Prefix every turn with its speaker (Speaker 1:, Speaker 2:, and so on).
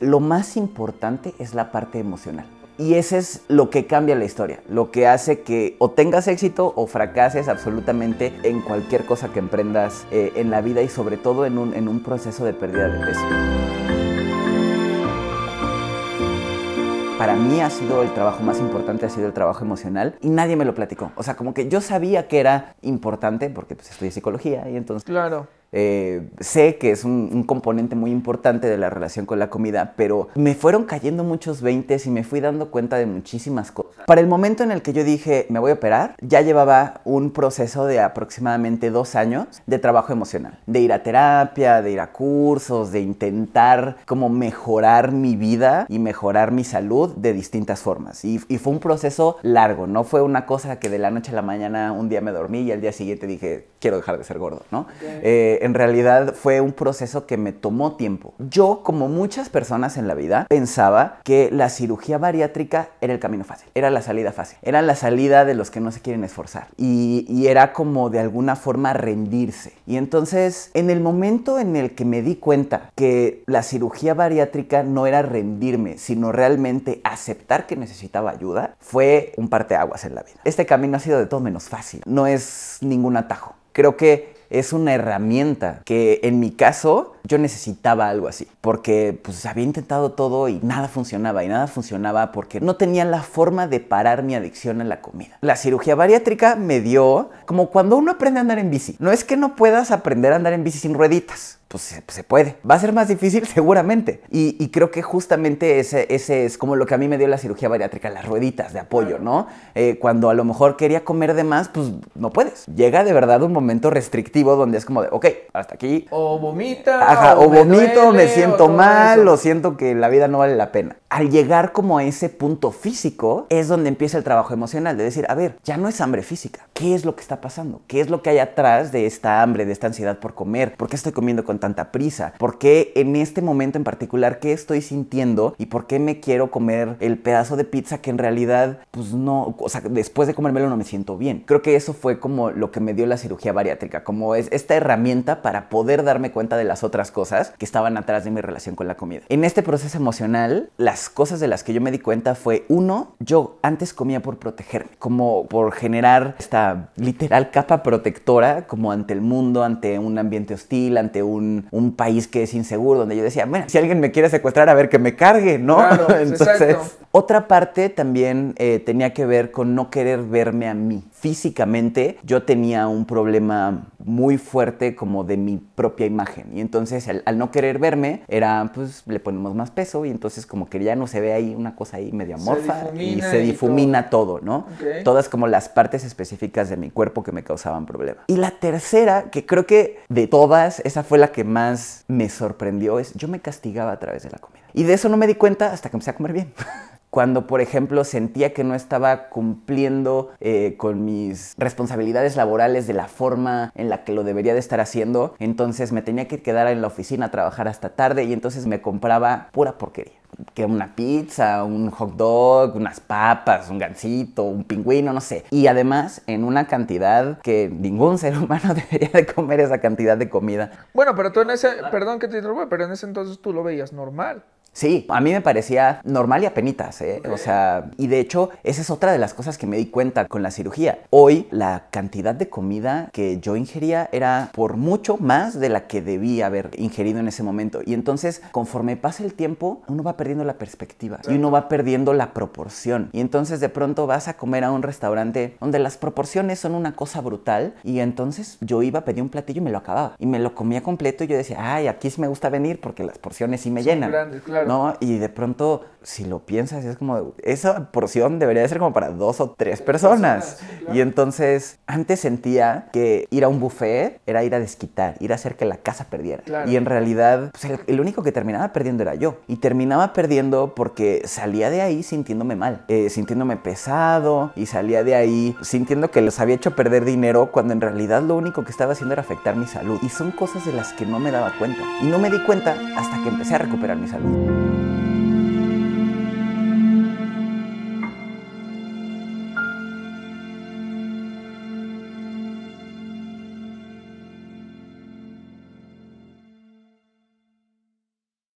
Speaker 1: Lo más importante es la parte emocional. Y ese es lo que cambia la historia, lo que hace que o tengas éxito o fracases absolutamente en cualquier cosa que emprendas eh, en la vida y sobre todo en un, en un proceso de pérdida de peso. para mí ha sido el trabajo más importante, ha sido el trabajo emocional y nadie me lo platicó. O sea, como que yo sabía que era importante porque pues, estudié psicología y entonces... Claro. Eh, sé que es un, componente muy importante de la relación con la comida, pero me fueron cayendo muchos 20 y me fui dando cuenta de muchísimas cosas. Para el momento en el que yo dije, me voy a operar, ya llevaba un proceso de aproximadamente dos años de trabajo emocional, de ir a terapia, de ir a cursos, de intentar como mejorar mi vida y mejorar mi salud de distintas formas. Y, fue un proceso largo, no fue una cosa que de la noche a la mañana un día me dormí y al día siguiente dije, quiero dejar de ser gordo, ¿no? Eh, en realidad fue un proceso que me tomó tiempo. Yo, como muchas personas en la vida, pensaba que la cirugía bariátrica era el camino fácil, era la salida fácil, era la salida de los que no se quieren esforzar y, y era como de alguna forma rendirse. Y entonces, en el momento en el que me di cuenta que la cirugía bariátrica no era rendirme, sino realmente aceptar que necesitaba ayuda, fue un parteaguas en la vida. Este camino ha sido de todo menos fácil, no es ningún atajo. Creo que es una herramienta que en mi caso yo necesitaba algo así, porque pues había intentado todo y nada funcionaba, y nada funcionaba porque no tenía la forma de parar mi adicción a la comida. La cirugía bariátrica me dio como cuando uno aprende a andar en bici. No es que no puedas aprender a andar en bici sin rueditas, pues se, pues, puede. Va a ser más difícil seguramente. Y, creo que justamente ese, es como lo que a mí me dio la cirugía bariátrica, las rueditas de apoyo, ¿no? Eh, cuando a lo mejor quería comer de más, pues no puedes. Llega de verdad un momento restrictivo donde es como de, ok, hasta aquí. O vomita o, me vomito, me siento mal, o siento que la vida no vale la pena. Al llegar como a ese punto físico, es donde empieza el trabajo emocional, de decir, a ver, ya no es hambre física. ¿Qué es lo que está pasando? ¿Qué es lo que hay atrás de esta hambre, de esta ansiedad por comer? ¿Por qué estoy comiendo con tanta prisa? ¿Por qué en este momento en particular qué estoy sintiendo y por qué me quiero comer el pedazo de pizza que en realidad, pues no, o sea, después de comérmelo no me siento bien? Creo que eso fue como lo que me dio la cirugía bariátrica, como es esta herramienta para poder darme cuenta de las otras cosas que estaban atrás de mi relación con la comida. En este proceso emocional, las cosas de las que yo me di cuenta fue, uno, yo antes comía por protegerme, como por generar esta literal capa protectora, como ante el mundo, ante un ambiente hostil, ante un, país que es inseguro, donde yo decía, bueno, si alguien me quiere secuestrar, a ver que me cargue, ¿no? Entonces, otra parte también eh, tenía que ver con no querer verme a mí. Físicamente yo tenía un problema muy fuerte como de mi propia imagen. Y entonces al, no querer verme, era pues le ponemos más peso y entonces como que ya no se ve ahí una cosa ahí medio amorfa y se difumina todo, ¿no? Todas como las partes específicas de mi cuerpo que me causaban problemas Y la tercera, que creo que de todas, esa fue la que más me sorprendió, es yo me castigaba a través de la comida. Y de eso no me di cuenta hasta que empecé a comer bien. cuando por ejemplo sentía que no estaba cumpliendo eh, con mis responsabilidades laborales de la forma en la que lo debería de estar haciendo, entonces me tenía que quedar en la oficina a trabajar hasta tarde y entonces me compraba pura porquería. Que una pizza, un hot dog, unas papas, un gansito, un pingüino, no sé. Y además en una cantidad que ningún ser humano debería de comer esa cantidad de comida. Bueno, pero tú en ese, perdón que te interrumpa, pero en ese entonces tú lo veías normal. Sí, a mí me parecía normal y apenitas, ¿eh? O sea, y de hecho, esa es otra de las cosas que me di cuenta con la cirugía. Hoy, la cantidad de comida que yo ingería era por mucho más de la que debía haber ingerido en ese momento. Y entonces, conforme pasa el tiempo, uno va perdiendo la perspectiva y uno va perdiendo la proporción. Y entonces, de pronto, vas a comer a un restaurante donde las proporciones son una cosa brutal. Y entonces, yo iba a pedir un platillo y me lo acababa. Y me lo comía completo y yo decía, ay, aquí sí me gusta venir porque las porciones sí me llenan. Grandes, claro. Y de pronto, si lo piensas, es como, esa porción debería de ser como para dos o tres personas. Y entonces, antes sentía que ir a un buffet era ir a desquitar, ir a hacer que la casa perdiera. Y en realidad, pues, el, único que terminaba perdiendo era yo. Y terminaba perdiendo porque salía de ahí sintiéndome mal, eh, sintiéndome pesado y salía de ahí sintiendo que les había hecho perder dinero cuando en realidad lo único que estaba haciendo era afectar mi salud. Y son cosas de las que no me daba cuenta. Y no me di cuenta hasta que empecé a recuperar mi salud.